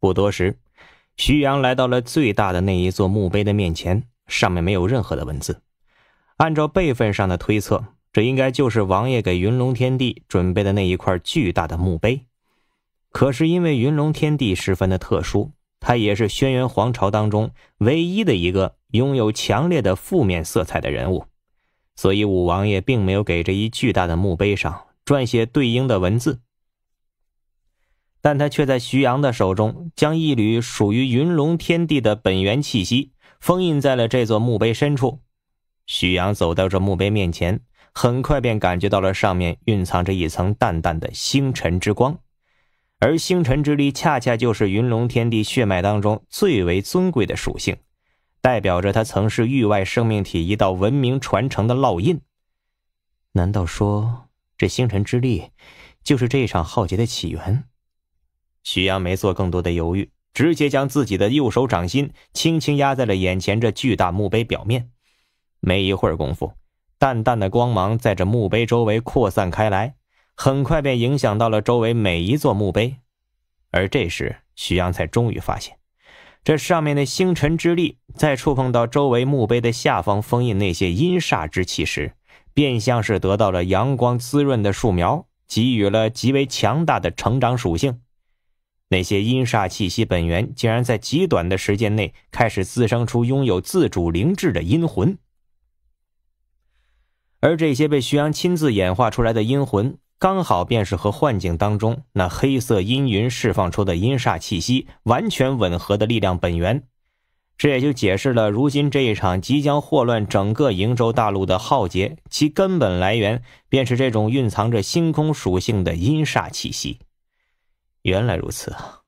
不多时，徐阳来到了最大的那一座墓碑的面前，上面没有任何的文字。按照辈分上的推测，这应该就是王爷给云龙天帝准备的那一块巨大的墓碑。可是因为云龙天帝十分的特殊，他也是轩辕皇朝当中唯一的一个拥有强烈的负面色彩的人物，所以武王爷并没有给这一巨大的墓碑上撰写对应的文字。但他却在徐阳的手中，将一缕属于云龙天地的本源气息封印在了这座墓碑深处。徐阳走到这墓碑面前，很快便感觉到了上面蕴藏着一层淡淡的星辰之光，而星辰之力恰恰就是云龙天地血脉当中最为尊贵的属性，代表着他曾是域外生命体一道文明传承的烙印。难道说，这星辰之力，就是这一场浩劫的起源？徐阳没做更多的犹豫，直接将自己的右手掌心轻轻压在了眼前这巨大墓碑表面。没一会儿功夫，淡淡的光芒在这墓碑周围扩散开来，很快便影响到了周围每一座墓碑。而这时，徐阳才终于发现，这上面的星辰之力在触碰到周围墓碑的下方封印那些阴煞之气时，便像是得到了阳光滋润的树苗，给予了极为强大的成长属性。那些阴煞气息本源竟然在极短的时间内开始滋生出拥有自主灵智的阴魂，而这些被徐阳亲自演化出来的阴魂，刚好便是和幻境当中那黑色阴云释放出的阴煞气息完全吻合的力量本源。这也就解释了如今这一场即将祸乱整个瀛洲大陆的浩劫，其根本来源便是这种蕴藏着星空属性的阴煞气息。原来如此啊！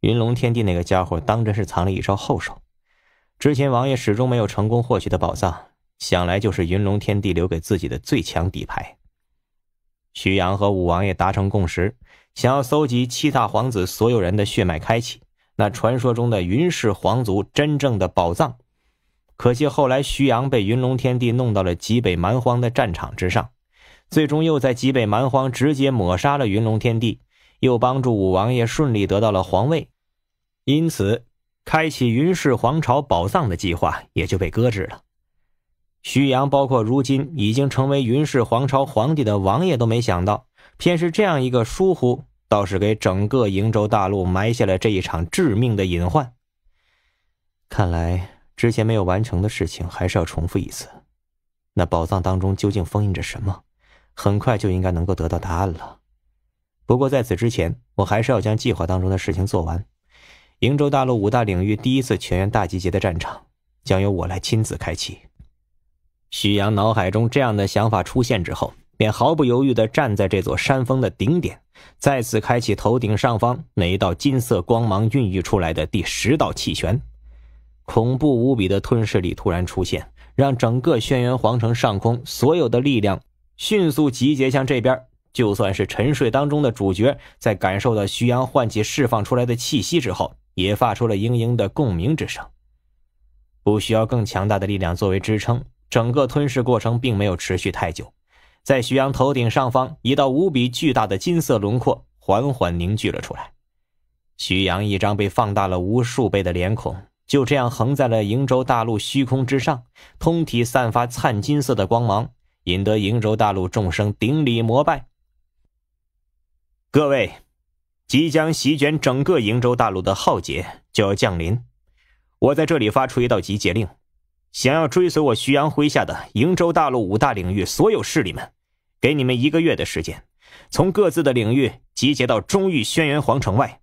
云龙天帝那个家伙，当真是藏了一招后手。之前王爷始终没有成功获取的宝藏，想来就是云龙天帝留给自己的最强底牌。徐阳和五王爷达成共识，想要搜集七大皇子所有人的血脉，开启那传说中的云氏皇族真正的宝藏。可惜后来，徐阳被云龙天帝弄到了极北蛮荒的战场之上，最终又在极北蛮荒直接抹杀了云龙天帝。又帮助五王爷顺利得到了皇位，因此，开启云氏皇朝宝藏的计划也就被搁置了。徐阳，包括如今已经成为云氏皇朝皇帝的王爷，都没想到，偏是这样一个疏忽，倒是给整个瀛洲大陆埋下了这一场致命的隐患。看来之前没有完成的事情，还是要重复一次。那宝藏当中究竟封印着什么？很快就应该能够得到答案了。不过，在此之前，我还是要将计划当中的事情做完。瀛洲大陆五大领域第一次全员大集结的战场，将由我来亲自开启。徐阳脑海中这样的想法出现之后，便毫不犹豫地站在这座山峰的顶点，再次开启头顶上方那一道金色光芒孕育出来的第十道气旋，恐怖无比的吞噬力突然出现，让整个轩辕皇城上空所有的力量迅速集结向这边。就算是沉睡当中的主角，在感受到徐阳唤气释放出来的气息之后，也发出了嘤嘤的共鸣之声。不需要更强大的力量作为支撑，整个吞噬过程并没有持续太久。在徐阳头顶上方，一道无比巨大的金色轮廓缓缓凝聚了出来。徐阳一张被放大了无数倍的脸孔，就这样横在了瀛洲大陆虚空之上，通体散发灿金色的光芒，引得瀛洲大陆众生顶礼膜拜。各位，即将席卷整个瀛洲大陆的浩劫就要降临。我在这里发出一道集结令，想要追随我徐阳麾下的瀛洲大陆五大领域所有势力们，给你们一个月的时间，从各自的领域集结到中域轩辕皇城外。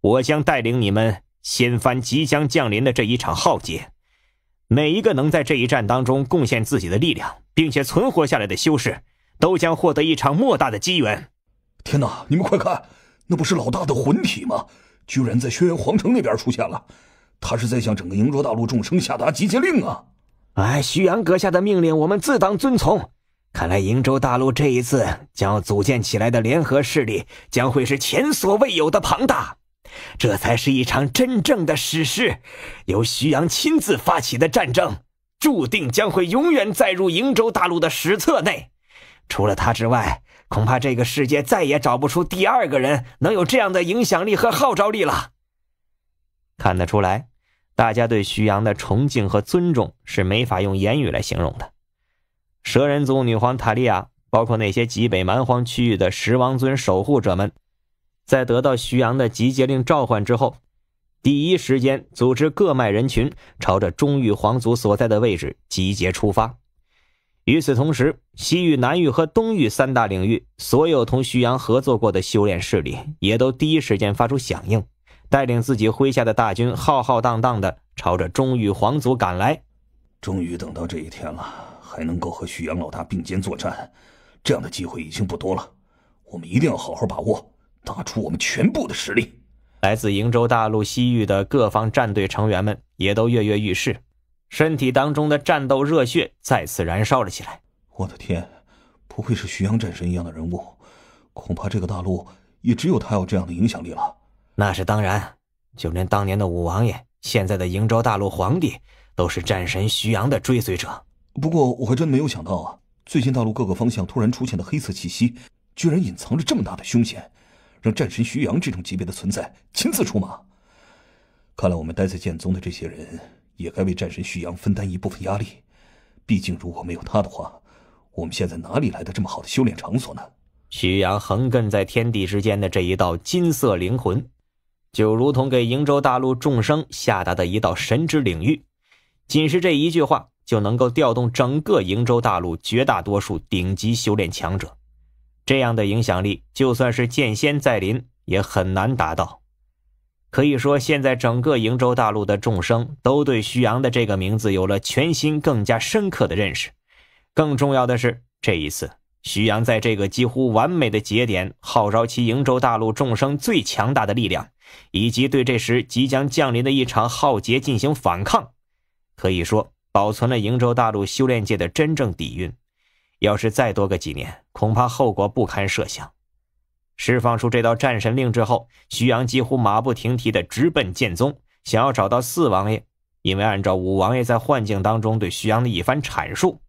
我将带领你们掀翻即将降临的这一场浩劫。每一个能在这一战当中贡献自己的力量并且存活下来的修士，都将获得一场莫大的机缘。天哪！你们快看，那不是老大的魂体吗？居然在轩辕皇城那边出现了！他是在向整个瀛洲大陆众生下达集结令啊！哎，徐阳阁下的命令，我们自当遵从。看来瀛洲大陆这一次将要组建起来的联合势力，将会是前所未有的庞大。这才是一场真正的史诗，由徐阳亲自发起的战争，注定将会永远载入瀛洲大陆的史册内。除了他之外，恐怕这个世界再也找不出第二个人能有这样的影响力和号召力了。看得出来，大家对徐阳的崇敬和尊重是没法用言语来形容的。蛇人族女皇塔利亚，包括那些极北蛮荒区域的十王尊守护者们，在得到徐阳的集结令召唤之后，第一时间组织各脉人群朝着中域皇族所在的位置集结出发。与此同时，西域、南域和东域三大领域，所有同徐阳合作过的修炼势力，也都第一时间发出响应，带领自己麾下的大军浩浩荡荡的朝着中域皇族赶来。终于等到这一天了，还能够和徐阳老大并肩作战，这样的机会已经不多了，我们一定要好好把握，打出我们全部的实力。来自瀛州大陆西域的各方战队成员们，也都跃跃欲试。身体当中的战斗热血再次燃烧了起来。我的天，不愧是徐阳战神一样的人物，恐怕这个大陆也只有他有这样的影响力了。那是当然，就连当年的五王爷，现在的瀛州大陆皇帝，都是战神徐阳的追随者。不过我还真没有想到啊，最近大陆各个方向突然出现的黑色气息，居然隐藏着这么大的凶险，让战神徐阳这种级别的存在亲自出马。看来我们待在剑宗的这些人。也该为战神徐阳分担一部分压力，毕竟如果没有他的话，我们现在哪里来的这么好的修炼场所呢？徐阳横亘在天地之间的这一道金色灵魂，就如同给瀛洲大陆众生下达的一道神之领域，仅是这一句话就能够调动整个瀛洲大陆绝大多数顶级修炼强者，这样的影响力，就算是剑仙再临也很难达到。可以说，现在整个瀛洲大陆的众生都对徐阳的这个名字有了全新、更加深刻的认识。更重要的是，这一次，徐阳在这个几乎完美的节点号召起瀛洲大陆众生最强大的力量，以及对这时即将降临的一场浩劫进行反抗。可以说，保存了瀛洲大陆修炼界的真正底蕴。要是再多个几年，恐怕后果不堪设想。释放出这道战神令之后，徐阳几乎马不停蹄的直奔剑宗，想要找到四王爷，因为按照五王爷在幻境当中对徐阳的一番阐述。